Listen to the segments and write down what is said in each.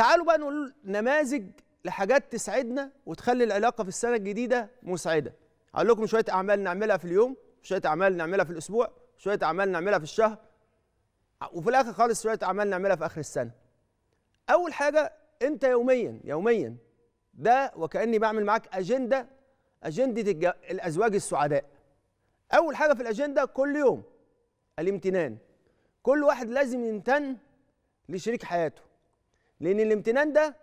تعالوا بقى نقول نماذج لحاجات تسعدنا وتخلي العلاقه في السنه الجديده مسعده هقول لكم شويه اعمال نعملها في اليوم شويه اعمال نعملها في الاسبوع شويه اعمال نعملها في الشهر وفي الاخر خالص شويه اعمال نعملها في اخر السنه اول حاجه انت يوميا يوميا ده وكاني بعمل معاك اجنده اجنده الازواج السعداء اول حاجه في الاجنده كل يوم الامتنان كل واحد لازم يمتن لشريك حياته لان الامتنان ده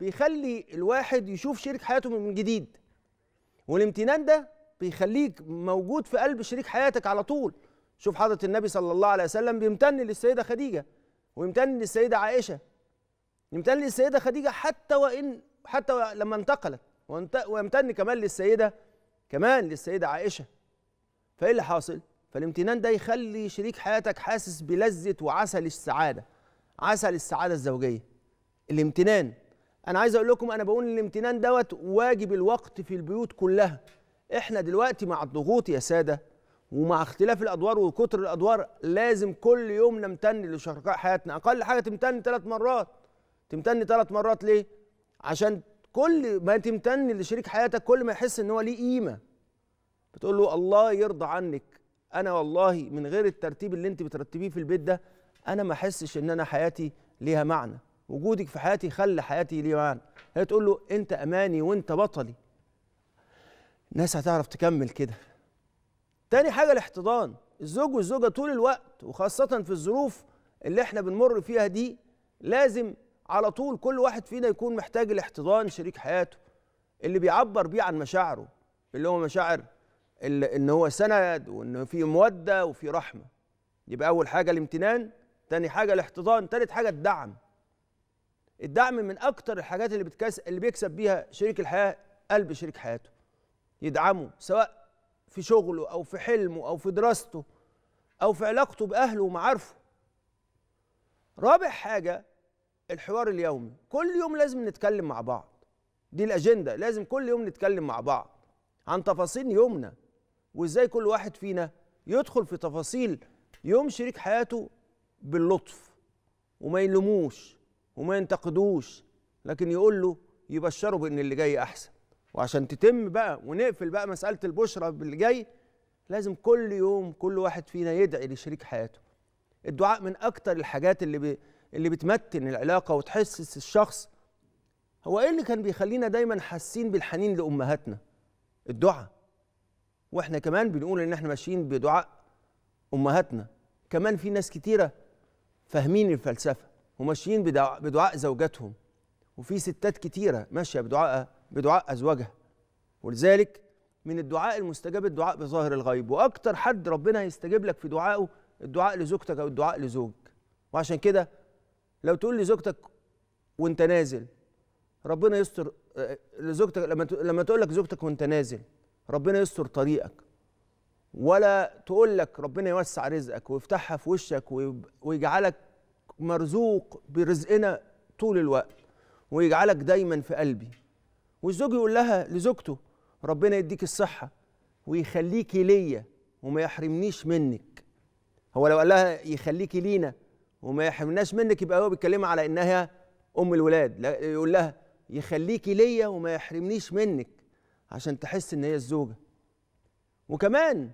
بيخلي الواحد يشوف شريك حياته من جديد والامتنان ده بيخليك موجود في قلب شريك حياتك على طول شوف حضره النبي صلى الله عليه وسلم بيمتن للسيده خديجه ويمتن للسيده عائشه يمتن للسيده خديجه حتى وان حتى لما انتقلت ويمتن كمان للسيده كمان للسيده عائشه فايه اللي حاصل فالامتنان ده يخلي شريك حياتك حاسس بلذه وعسل السعاده عسل السعاده الزوجيه الامتنان انا عايز اقول لكم انا بقول الامتنان دوت واجب الوقت في البيوت كلها احنا دلوقتي مع الضغوط يا ساده ومع اختلاف الادوار وكتر الادوار لازم كل يوم نمتن لشركاء حياتنا اقل حاجه تمتن ثلاث مرات تمتن ثلاث مرات ليه عشان كل ما تمتن لشريك حياتك كل ما يحس ان هو ليه قيمه بتقول له الله يرضى عنك انا والله من غير الترتيب اللي انت بترتبيه في البيت ده انا ما احسش ان انا حياتي ليها معنى وجودك في حياتي خلى حياتي لي معنى هي تقول له انت اماني وانت بطلي الناس هتعرف تكمل كده تاني حاجه الاحتضان الزوج والزوجه طول الوقت وخاصه في الظروف اللي احنا بنمر فيها دي لازم على طول كل واحد فينا يكون محتاج الاحتضان شريك حياته اللي بيعبر بيه عن مشاعره اللي هو مشاعر اللي ان هو سند وان في موده وفي رحمه يبقى اول حاجه الامتنان تاني حاجه الاحتضان تالت حاجه الدعم الدعم من اكتر الحاجات اللي بتكس اللي بيكسب بيها شريك الحياه قلب شريك حياته يدعمه سواء في شغله او في حلمه او في دراسته او في علاقته باهله ومعارفه رابع حاجه الحوار اليومي كل يوم لازم نتكلم مع بعض دي الاجنده لازم كل يوم نتكلم مع بعض عن تفاصيل يومنا وازاي كل واحد فينا يدخل في تفاصيل يوم شريك حياته باللطف وما يلوموش وما ينتقدوش لكن يقول له يبشره بان اللي جاي احسن وعشان تتم بقى ونقفل بقى مساله البشرى باللي جاي لازم كل يوم كل واحد فينا يدعي لشريك حياته الدعاء من اكتر الحاجات اللي ب... اللي بتمتن العلاقه وتحسس الشخص هو ايه اللي كان بيخلينا دايما حاسين بالحنين لامهاتنا الدعاء واحنا كمان بنقول ان احنا ماشيين بدعاء امهاتنا كمان في ناس كتيره فاهمين الفلسفه وماشيين بدعاء, بدعاء زوجاتهم وفي ستات كتيرة ماشية بدعاء بدعاء أزواجها ولذلك من الدعاء المستجاب الدعاء بظاهر الغيب وأكتر حد ربنا هيستجيب لك في دعائه الدعاء لزوجتك أو الدعاء لزوج وعشان كده لو تقول لزوجتك وأنت نازل ربنا يستر آه، لزوجتك لما لما تقول لك زوجتك وأنت نازل ربنا يستر طريقك ولا تقول لك ربنا يوسع رزقك ويفتحها في وشك ويجعلك مرزوق برزقنا طول الوقت ويجعلك دايما في قلبي والزوج يقول لها لزوجته ربنا يديك الصحة ويخليكي ليا وما يحرمنيش منك هو لو قال لها يخليكي لينا وما يحرمناش منك يبقى هو بيتكلمها على انها ام الولاد لا يقول لها يخليكي ليا وما يحرمنيش منك عشان تحس ان هي الزوجه وكمان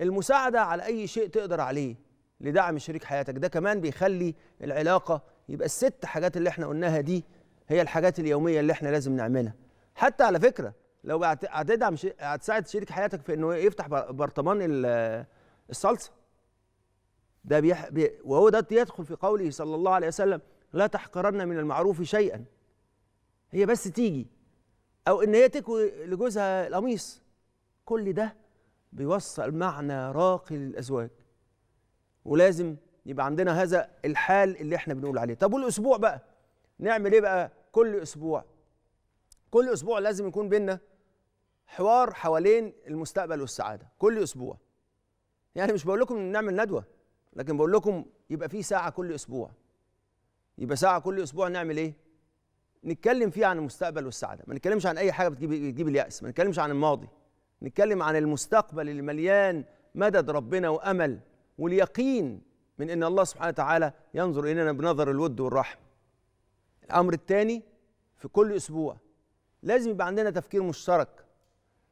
المساعده على اي شيء تقدر عليه لدعم شريك حياتك ده كمان بيخلي العلاقه يبقى الست حاجات اللي احنا قلناها دي هي الحاجات اليوميه اللي احنا لازم نعملها حتى على فكره لو هتدعم هتساعد شريك حياتك في انه يفتح برطمان الصلصه ده بيح... بي... وهو ده يدخل في قوله صلى الله عليه وسلم لا تحقرن من المعروف شيئا هي بس تيجي او ان هي تكوي لجوزها القميص كل ده بيوصل معنى راقي للازواج ولازم يبقى عندنا هذا الحال اللي احنا بنقول عليه طب والاسبوع بقى نعمل ايه بقى كل اسبوع كل اسبوع لازم يكون بينا حوار حوالين المستقبل والسعاده كل اسبوع يعني مش بقول لكم نعمل ندوه لكن بقول لكم يبقى في ساعه كل اسبوع يبقى ساعه كل اسبوع نعمل ايه نتكلم فيها عن المستقبل والسعاده ما نتكلمش عن اي حاجه بتجيب بتجيب الياس ما نتكلمش عن الماضي نتكلم عن المستقبل اللي مليان مدد ربنا وامل واليقين من ان الله سبحانه وتعالى ينظر الينا بنظر الود والرحمه الامر الثاني في كل اسبوع لازم يبقى عندنا تفكير مشترك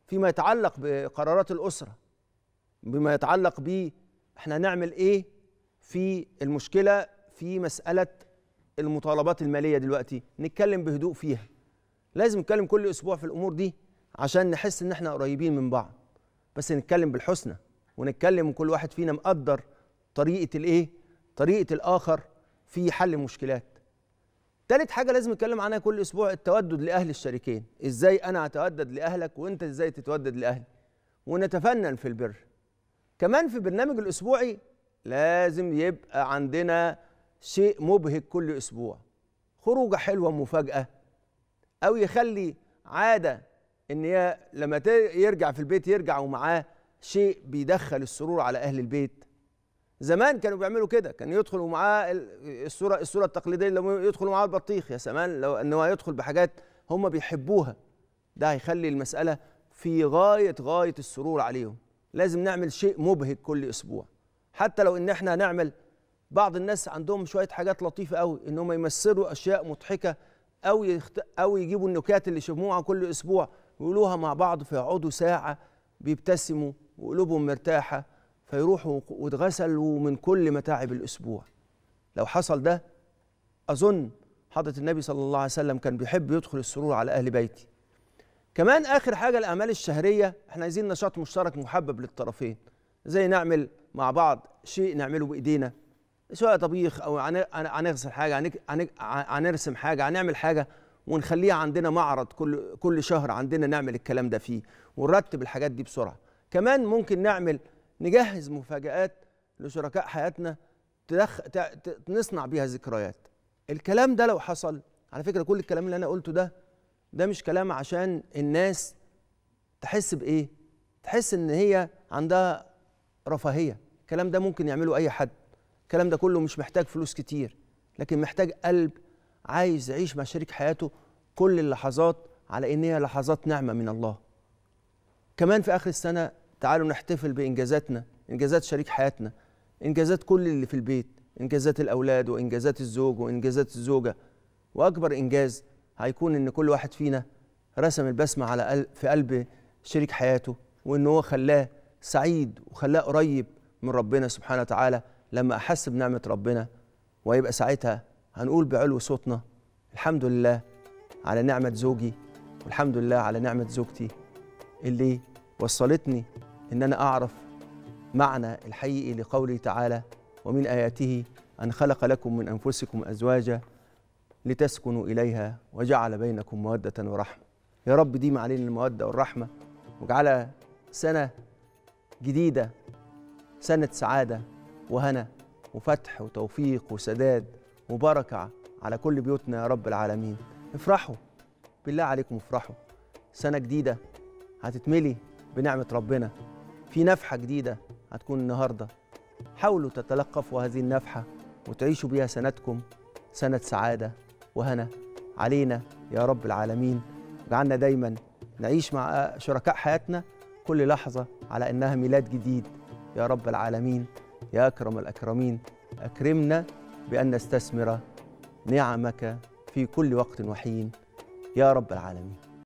فيما يتعلق بقرارات الاسره بما يتعلق ب احنا هنعمل ايه في المشكله في مساله المطالبات الماليه دلوقتي نتكلم بهدوء فيها لازم نتكلم كل اسبوع في الامور دي عشان نحس ان احنا قريبين من بعض بس نتكلم بالحسنى ونتكلم وكل واحد فينا مقدر طريقه الايه طريقه الاخر في حل المشكلات تالت حاجه لازم نتكلم عنها كل اسبوع التودد لاهل الشريكين ازاي انا اتودد لاهلك وانت ازاي تتودد لاهلي ونتفنن في البر كمان في برنامج الاسبوعي لازم يبقى عندنا شيء مبهج كل اسبوع خروجه حلوه مفاجاه او يخلي عاده ان هي لما يرجع في البيت يرجع ومعاه شيء بيدخل السرور على أهل البيت زمان كانوا بيعملوا كده كان يدخلوا معاه الصورة الصورة التقليدية لما يدخلوا معاه البطيخ يا سمان لو انه يدخل بحاجات هم بيحبوها ده هيخلي المسألة في غاية غاية السرور عليهم لازم نعمل شيء مبهج كل أسبوع حتى لو إن إحنا هنعمل بعض الناس عندهم شوية حاجات لطيفة قوي إن هم يمثلوا أشياء مضحكة أو يخت... أو يجيبوا النكات اللي شموها كل أسبوع ويقولوها مع بعض فيقعدوا ساعة بيبتسموا وقلوبهم مرتاحة فيروحوا واتغسلوا من كل متاعب الأسبوع لو حصل ده أظن حضرة النبي صلى الله عليه وسلم كان بيحب يدخل السرور على أهل بيتي كمان آخر حاجة الأعمال الشهرية احنا عايزين نشاط مشترك محبب للطرفين زي نعمل مع بعض شيء نعمله بإيدينا سواء طبيخ أو هنغسل حاجة هنرسم حاجة هنعمل حاجة ونخليها عندنا معرض كل كل شهر عندنا نعمل الكلام ده فيه ونرتب الحاجات دي بسرعه كمان ممكن نعمل نجهز مفاجآت لشركاء حياتنا تدخ... ت... نصنع بيها ذكريات الكلام ده لو حصل على فكرة كل الكلام اللي أنا قلته ده ده مش كلام عشان الناس تحس بإيه تحس إن هي عندها رفاهية الكلام ده ممكن يعمله أي حد الكلام ده كله مش محتاج فلوس كتير لكن محتاج قلب عايز يعيش مع شريك حياته كل اللحظات على إن هي لحظات نعمة من الله كمان في آخر السنة تعالوا نحتفل بانجازاتنا انجازات شريك حياتنا انجازات كل اللي في البيت انجازات الاولاد وانجازات الزوج وانجازات الزوجه واكبر انجاز هيكون ان كل واحد فينا رسم البسمه على قلب في قلب شريك حياته وان هو خلاه سعيد وخلاه قريب من ربنا سبحانه وتعالى لما احس بنعمه ربنا ويبقى ساعتها هنقول بعلو صوتنا الحمد لله على نعمه زوجي والحمد لله على نعمه زوجتي اللي وصلتني ان انا اعرف معنى الحقيقي لقوله تعالى ومن اياته ان خلق لكم من انفسكم ازواجا لتسكنوا اليها وجعل بينكم موده ورحمه يا رب ديم علينا الموده والرحمه واجعلها سنه جديده سنه سعاده وهنا وفتح وتوفيق وسداد وبركه على كل بيوتنا يا رب العالمين افرحوا بالله عليكم افرحوا سنه جديده هتتملي بنعمه ربنا في نفحة جديدة هتكون النهاردة حاولوا تتلقفوا هذه النفحة وتعيشوا بها سنتكم سنة سعادة وهنا علينا يا رب العالمين جعلنا دايما نعيش مع شركاء حياتنا كل لحظة على إنها ميلاد جديد يا رب العالمين يا أكرم الأكرمين أكرمنا بأن نستثمر نعمك في كل وقت وحين يا رب العالمين